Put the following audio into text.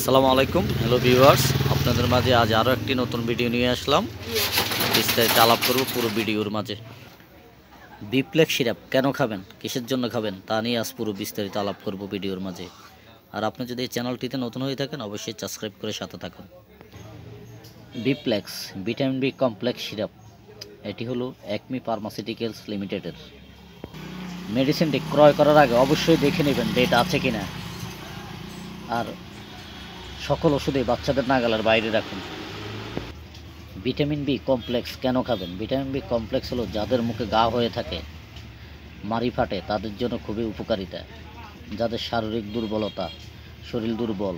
আসসালামু আলাইকুম hello viewers আপনাদের মাঝে আজ আরও একটি নতুন ভিডিও নিয়ে আসলাম বিস্তারিত আলাপ করব পুরো ভিডিওর মাঝে বিপ্লেক সিরাপ কেন খাবেন কিসের জন্য খাবেন তা নিয়ে আজ পুরো বিস্তারিত আলাপ করব ভিডিওর মাঝে আর আপনি যদি এই চ্যানেলটিতে নতুন হয়ে থাকেন অবশ্যই সাবস্ক্রাইব করে সাথে থাকুন Beplex vitamin B complex syrup এটি হলো একমি ফার্মাসিউটিক্যালস লিমিটেডের মেডিসিনটি ক্রয় করার আগে অবশ্যই দেখে নেবেন ডেট আছে কিনা আর সকল ওষুধে বাচ্চাদের নাগালের বাইরে রাখুন ভিটামিন বি কমপ্লেক্স কেন খাবেন ভিটামিন বি কমপ্লেক্স হলো যাদের মুখে গা হয়ে থাকে মারি ফাটে তাদের জন্য খুবই উপকারিতা যাদের শারীরিক দুর্বলতা শরীর দুর্বল